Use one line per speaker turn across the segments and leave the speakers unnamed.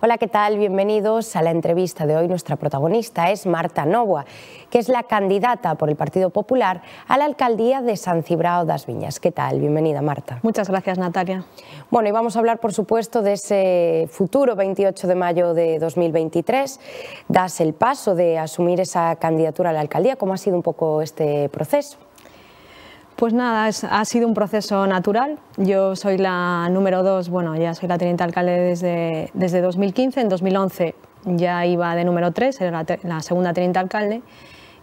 Hola, ¿qué tal? Bienvenidos a la entrevista de hoy. Nuestra protagonista es Marta Novoa, que es la candidata por el Partido Popular a la alcaldía de San Cibrao das Viñas. ¿Qué tal? Bienvenida, Marta. Muchas gracias, Natalia. Bueno, y vamos a hablar, por supuesto, de ese futuro 28 de mayo de 2023. Das el paso de asumir esa candidatura a la alcaldía. ¿Cómo ha sido un poco este proceso? Pues nada, ha
sido un proceso natural. Yo soy la número dos, bueno, ya soy la teniente alcalde desde, desde 2015. En 2011 ya iba de número 3, era la, segunda teniente alcalde.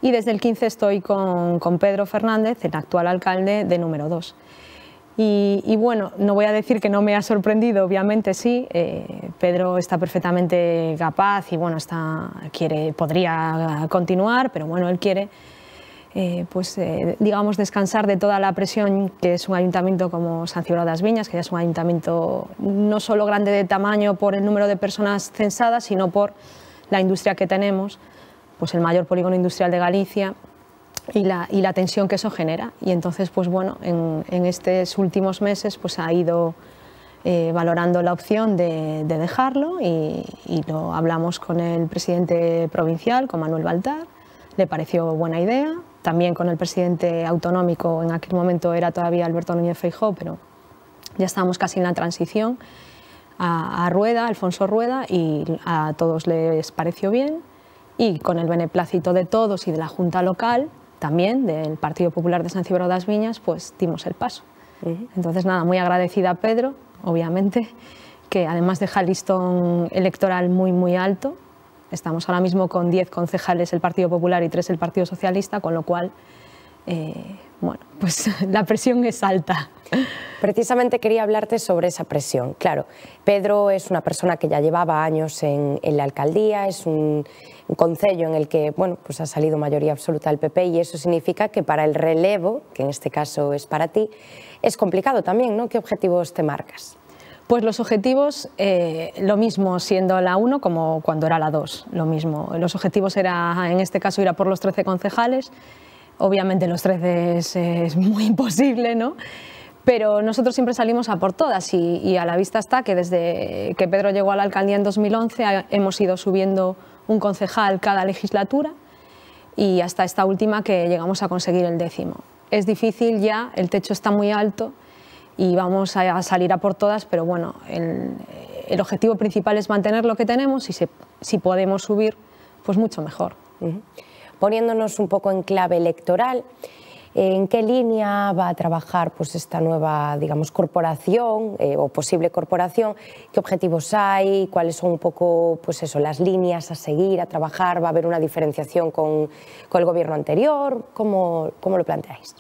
Y desde el 15 estoy con, Pedro Fernández, el actual alcalde de número 2. Y, bueno, no voy a decir que no me ha sorprendido, obviamente sí. Eh, Pedro está perfectamente capaz y bueno, está, quiere, podría continuar, pero bueno, él quiere eh, pues, eh, digamos, descansar de toda la presión que es un ayuntamiento como San Ciudad de las Viñas, que ya es un ayuntamiento no solo grande de tamaño por el número de personas censadas, sino por la industria que tenemos, pues el mayor polígono industrial de Galicia y la, tensión que eso genera. Y entonces, pues bueno, en, estos últimos meses pues ha ido eh, valorando la opción de, dejarlo y lo hablamos con el presidente provincial, con Manuel Baltar, le pareció buena idea, también con el presidente autonómico, en aquel momento era todavía Alberto Núñez Feijóo, pero ya estábamos casi en la transición, a, Rueda, Alfonso Rueda, y a todos les pareció bien, y con el beneplácito de todos y de la Junta Local, también del Partido Popular de San Cibrao de las Viñas, pues dimos el paso. Entonces, nada, muy agradecida a Pedro, obviamente, que además deja el listón electoral muy, muy alto Estamos ahora mismo con 10 concejales el Partido Popular
y 3 el Partido Socialista, con lo cual eh, bueno, pues la presión es alta. Precisamente quería hablarte sobre esa presión. Claro, Pedro es una persona que ya llevaba años en, la alcaldía, es un, un concello en el que bueno, pues ha salido mayoría absoluta el PP y eso significa que para el relevo, que en este caso es para ti, es complicado también, ¿no? ¿Qué objetivos te marcas? Pues los objetivos, eh,
lo mismo siendo la 1 como cuando era la 2, lo mismo. Los objetivos era, en este caso, ir a por los 13 concejales. Obviamente los 13 es, muy imposible, ¿no? Pero nosotros siempre salimos a por todas y, a la vista está que desde que Pedro llegó a la alcaldía en 2011 hemos ido subiendo un concejal cada legislatura y hasta esta última que llegamos a conseguir el décimo. Es difícil ya, el techo está muy alto y vamos a salir a por todas, pero bueno, el, objetivo
principal es mantener lo que tenemos y si podemos subir, pues mucho mejor. Poniéndonos un poco en clave electoral, ¿en qué línea va a trabajar pues, esta nueva digamos, corporación eh, o posible corporación? ¿Qué objetivos hay? ¿Cuáles son un poco pues eso, las líneas a seguir, a trabajar? ¿Va a haber una diferenciación con, el gobierno anterior? ¿Cómo, cómo lo planteáis?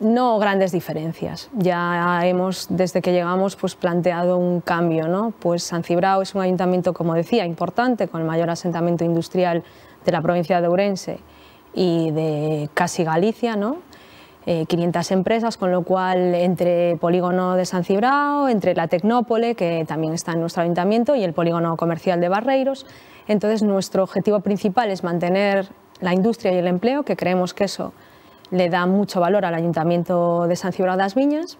No grandes
diferencias. Ya hemos, desde que llegamos, pues planteado un cambio. ¿no? Pues San Cibrao es un ayuntamiento, como decía, importante, con el mayor asentamiento industrial de la provincia de Ourense y de casi Galicia, ¿no? 500 eh, empresas, con lo cual entre polígono de San Cibrao, entre la Tecnópole, que también está en nuestro ayuntamiento, y el polígono comercial de Barreiros. Entonces nuestro objetivo principal es mantener la industria y el empleo, que creemos que eso le da mucho valor al Ayuntamiento de San Ciudad de las Viñas,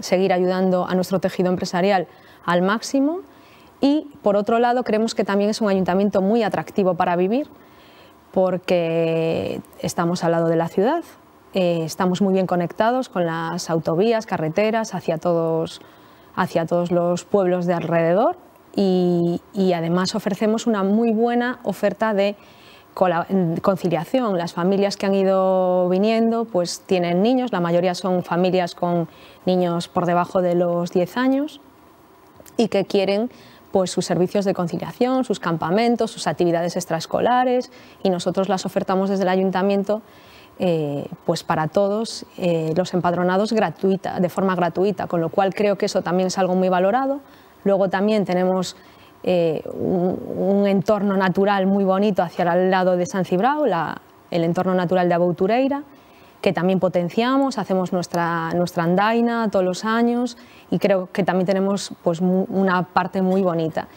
seguir ayudando a nuestro tejido empresarial al máximo y, por otro lado, creemos que también es un ayuntamiento muy atractivo para vivir porque estamos al lado de la ciudad, eh, estamos muy bien conectados con las autovías, carreteras, hacia todos, hacia todos los pueblos de alrededor y además ofrecemos una muy buena oferta de conciliación. Las familias que han ido viniendo pues tienen niños, la mayoría son familias con niños por debajo de los 10 años y que quieren pues sus servicios de conciliación, sus campamentos, sus actividades extraescolares y nosotros las ofertamos desde el ayuntamiento eh, pues para todos eh, los empadronados gratuita, de forma gratuita, con lo cual creo que eso también es algo muy valorado. Luego también tenemos eh, un, entorno natural muy bonito hacia el lado de San Cibrao, el entorno natural de Aboutureira, que también potenciamos, hacemos nuestra, nuestra andaina todos los años y creo que también tenemos pues, una parte muy bonita.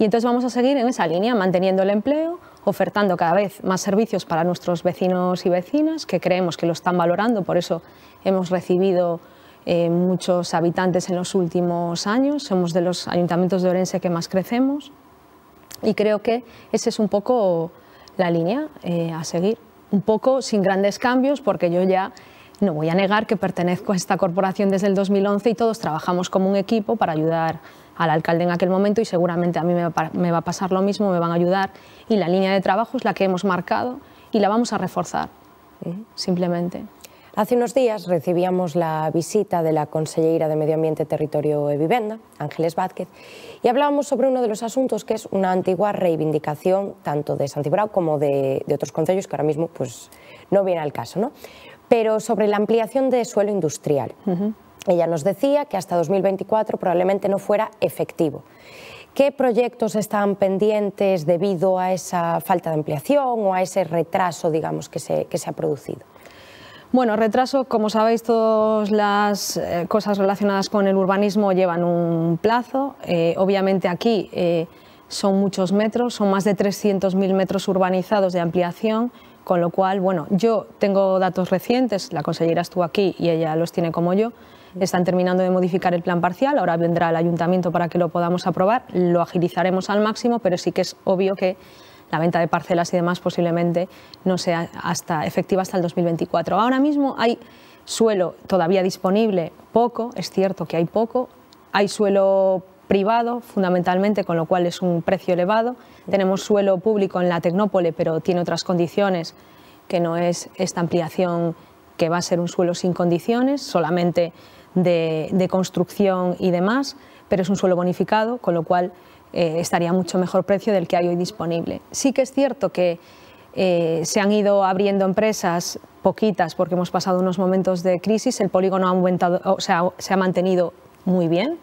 Y entonces vamos a seguir en esa línea, manteniendo el empleo, ofertando cada vez más servicios para nuestros vecinos y vecinas, que creemos que lo están valorando, por eso hemos recibido eh, muchos habitantes en los últimos años, somos de los ayuntamientos de Orense que más crecemos y creo que esa es un poco la línea eh, a seguir, un poco sin grandes cambios porque yo ya no voy a negar que pertenezco a esta corporación desde el 2011 y todos trabajamos como un equipo para ayudar al alcalde en aquel momento y seguramente a mí me va a pasar lo mismo, me van a ayudar y la línea de trabajo es la que hemos marcado y la vamos a reforzar, ¿eh? simplemente.
Hace unos días recibíamos la visita de la consellera de Medio Ambiente, Territorio y Vivienda, Ángeles Vázquez, y hablábamos sobre uno de los asuntos que es una antigua reivindicación tanto de Santibrao como de, otros concellos que ahora mismo pues, no viene al caso, ¿no? pero sobre la ampliación de suelo industrial. Ella nos decía que hasta 2024 probablemente no fuera efectivo. ¿Qué proyectos están pendientes debido a esa falta de ampliación o a ese retraso digamos, que se ha producido? Bueno, retraso, como sabéis, todas
las eh, cosas relacionadas con el urbanismo llevan un plazo. Eh, obviamente aquí eh, son muchos metros, son más de 300.000 metros urbanizados de ampliación, con lo cual, bueno, yo tengo datos recientes, la consellera estuvo aquí y ella los tiene como yo, están terminando de modificar el plan parcial, ahora vendrá el ayuntamiento para que lo podamos aprobar, lo agilizaremos al máximo, pero sí que es obvio que la venta de parcelas y demás posiblemente no sea hasta, efectiva hasta el 2024. Ahora mismo hay suelo todavía disponible, poco, es cierto que hay poco, hay suelo privado fundamentalmente, con lo cual es un precio elevado, tenemos suelo público en la Tecnópole, pero tiene otras condiciones que no es esta ampliación que va a ser un suelo sin condiciones, solamente de construcción y demás, pero es un suelo bonificado, con lo cual eh, estaría mucho mejor precio del que hay hoy disponible. Sí que es cierto que eh, se han ido abriendo empresas poquitas porque hemos pasado unos momentos de crisis, el polígono ha aumentado, o sea, se ha mantenido muy bien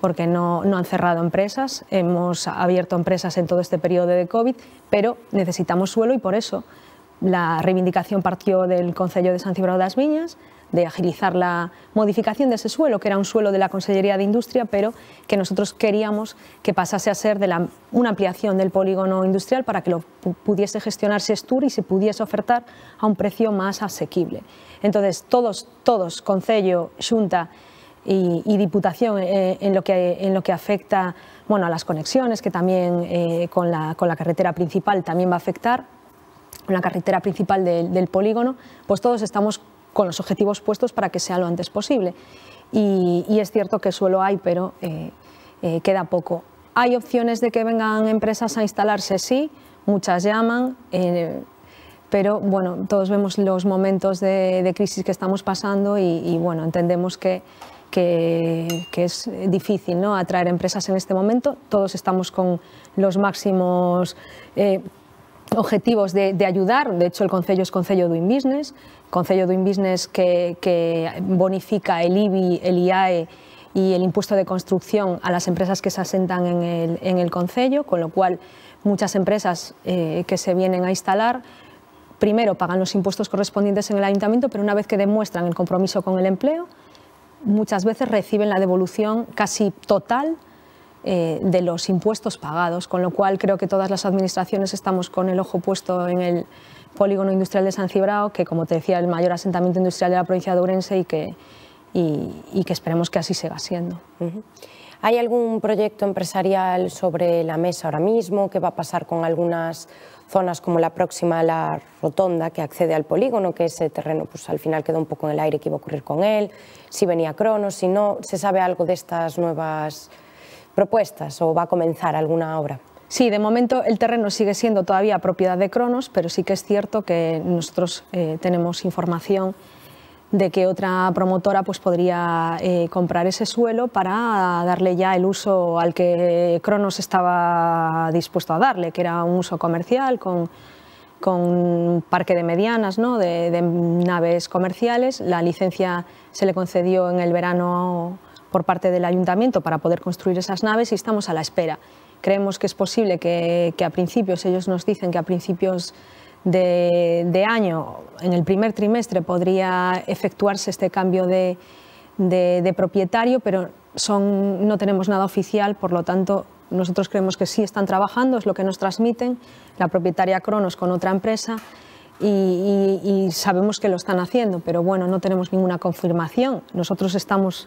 porque no, no han cerrado empresas, hemos abierto empresas en todo este periodo de COVID, pero necesitamos suelo y por eso la reivindicación partió del Concello de San Cibrao de las Viñas, de agilizar la modificación de ese suelo, que era un suelo de la Consellería de Industria, pero que nosotros queríamos que pasase a ser de la, una ampliación del polígono industrial para que lo pudiese gestionar Sestur y se pudiese ofertar a un precio más asequible. Entonces, todos, todos, Concello, Junta y, Diputación, eh, en, lo que, en lo que afecta bueno, a las conexiones, que también eh, con, la, carretera principal también va a afectar, con la carretera principal del, del polígono, pues todos estamos con los objetivos puestos para que sea lo antes posible. Y, es cierto que suelo hay, pero eh, eh, queda poco. ¿Hay opciones de que vengan empresas a instalarse? Sí, muchas llaman, eh, pero bueno, todos vemos los momentos de, crisis que estamos pasando y, bueno, entendemos que, que, que, es difícil ¿no? atraer empresas en este momento. Todos estamos con los máximos objetivos de, ayudar. De hecho, el Concello es Concello Doing Business, Concello Doing Business que, bonifica el IBI, el IAE y el impuesto de construcción a las empresas que se asentan en el, en con lo cual muchas empresas eh, que se vienen a instalar primero pagan los impuestos correspondientes en el ayuntamiento, pero una vez que demuestran el compromiso con el empleo, muchas veces reciben la devolución casi total eh, de los impuestos pagados, con lo cual creo que todas las administraciones estamos con el ojo puesto en el polígono industrial de San Cibrao, que como te decía, el mayor asentamiento industrial de la provincia de Ourense y que, y, que esperemos que así siga siendo.
¿Hay algún proyecto empresarial sobre la mesa ahora mismo? ¿Qué va a pasar con algunas zonas como la próxima a la rotonda que accede al polígono? Que ese terreno pues, al final quedó un poco en el aire, qué iba a ocurrir con él, si venía Cronos, si no. ¿Se sabe algo de estas nuevas propuestas o va a comenzar alguna obra? Sí, de momento el terreno sigue siendo todavía propiedad de Cronos, pero sí
que es cierto que nosotros eh, tenemos información de que otra promotora pues, podría eh, comprar ese suelo para darle ya el uso al que Cronos estaba dispuesto a darle, que era un uso comercial con, con parque de medianas, ¿no? de, de naves comerciales. La licencia se le concedió en el verano por parte del ayuntamiento para poder construir esas naves y estamos a la espera. Creemos que es posible que, a principios, ellos nos dicen que a principios de, año, en el primer trimestre, podría efectuarse este cambio de, de, propietario, pero son, no tenemos nada oficial, por lo tanto, nosotros creemos que sí están trabajando, es lo que nos transmiten, la propietaria Cronos con otra empresa, y, y sabemos que lo están haciendo, pero bueno, no tenemos ninguna confirmación. Nosotros estamos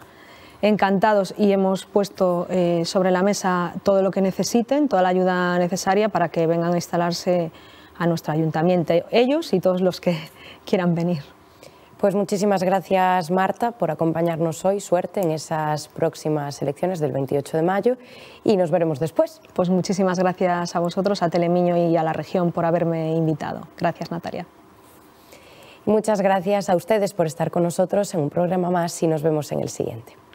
encantados y hemos puesto eh, sobre la mesa todo lo que necesiten, toda la ayuda necesaria para que vengan a instalarse a nuestro ayuntamiento,
ellos y todos los que quieran venir. Pues muchísimas gracias Marta por acompañarnos hoy, suerte en esas próximas elecciones del 28 de mayo y nos veremos después. Pues muchísimas gracias a vosotros, a Telemiño y a la región por haberme invitado. Gracias Natalia. Muchas gracias a ustedes por estar con nosotros en un programa más y nos vemos en el siguiente.